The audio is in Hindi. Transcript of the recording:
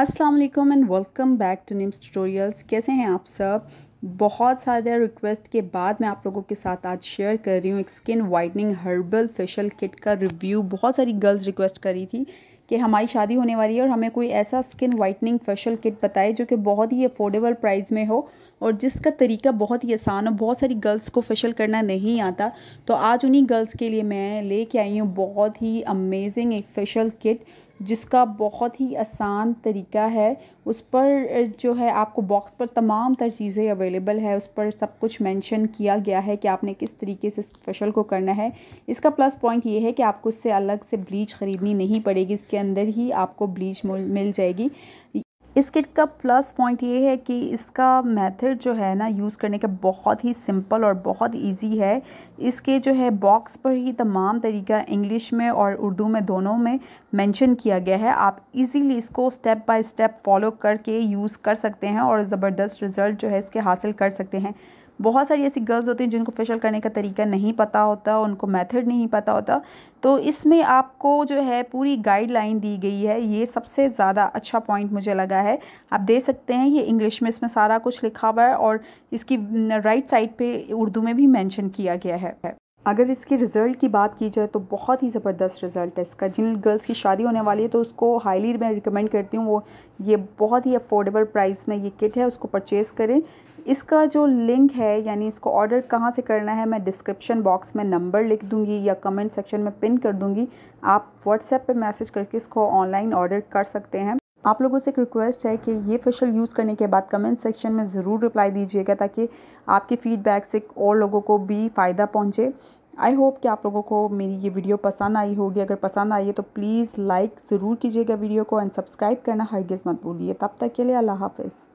Aslam and welcome back to निम्स ट्यूटोरियल्स कैसे हैं आप सब बहुत सारे रिक्वेस्ट के बाद मैं आप लोगों के साथ आज शेयर कर रही हूँ एक skin whitening herbal facial kit का रिव्यू बहुत सारी गर्ल्स रिक्वेस्ट करी थी कि हमारी शादी होने वाली है और हमें कोई ऐसा स्किन वाइटनिंग फेशियल किट बताए जो कि बहुत ही अफोर्डेबल प्राइस में हो और जिसका तरीका बहुत ही आसान हो बहुत सारी गर्ल्स को फेशियल करना नहीं आता तो आज उन्हीं गर्ल्स के लिए मैं लेके आई हूँ बहुत ही अमेजिंग एक फेशियल किट जिसका बहुत ही आसान तरीका है उस पर जो है आपको बॉक्स पर तमाम तर चीज़ें अवेलेबल अवेलेबल है उस पर सब कुछ मेंशन किया गया है कि आपने किस तरीके से फेशल को करना है इसका प्लस पॉइंट ये है कि आपको इससे अलग से ब्लीच ख़रीदनी नहीं पड़ेगी इसके अंदर ही आपको ब्लीच मिल जाएगी इस किट का प्लस पॉइंट ये है कि इसका मेथड जो है ना यूज़ करने का बहुत ही सिंपल और बहुत इजी है इसके जो है बॉक्स पर ही तमाम तरीका इंग्लिश में और उर्दू में दोनों में मेंशन किया गया है आप इजीली इसको स्टेप बाय स्टेप फॉलो करके यूज़ कर सकते हैं और ज़बरदस्त रिज़ल्ट जो है इसके हासिल कर सकते हैं बहुत सारी ऐसी गर्ल्स होती हैं जिनको फेशियल करने का तरीका नहीं पता होता उनको मेथड नहीं पता होता तो इसमें आपको जो है पूरी गाइडलाइन दी गई है ये सबसे ज़्यादा अच्छा पॉइंट मुझे लगा है आप देख सकते हैं ये इंग्लिश में इसमें सारा कुछ लिखा हुआ है और इसकी राइट साइड पर उर्दू में भी मैंशन किया गया है अगर इसके रिज़ल्ट की बात की जाए तो बहुत ही ज़बरदस्त रिज़ल्ट है इसका जिन गर्ल्स की शादी होने वाली है तो उसको हाईली मैं रिकमेंड करती हूँ वो ये बहुत ही अफोर्डेबल प्राइस में ये किट है उसको परचेज़ करें इसका जो लिंक है यानी इसको ऑर्डर कहाँ से करना है मैं डिस्क्रिप्शन बॉक्स में नंबर लिख दूँगी या कमेंट सेक्शन में पिन कर दूँगी आप व्हाट्सएप पर मैसेज करके इसको ऑनलाइन ऑर्डर कर सकते हैं आप लोगों से एक रिक्वेस्ट है कि ये फेशियल यूज़ करने के बाद कमेंट सेक्शन में ज़रूर रिप्लाई दीजिएगा ताकि आपके फीडबैक से और लोगों को भी फ़ायदा पहुँचे आई होप कि आप लोगों को मेरी ये वीडियो पसंद आई होगी अगर पसंद आई है तो प्लीज़ लाइक ज़रूर कीजिएगा वीडियो को एंड सब्सक्राइब करना गेज़ मत भूलिए तब तक के लिए अल्लाह हाफिज़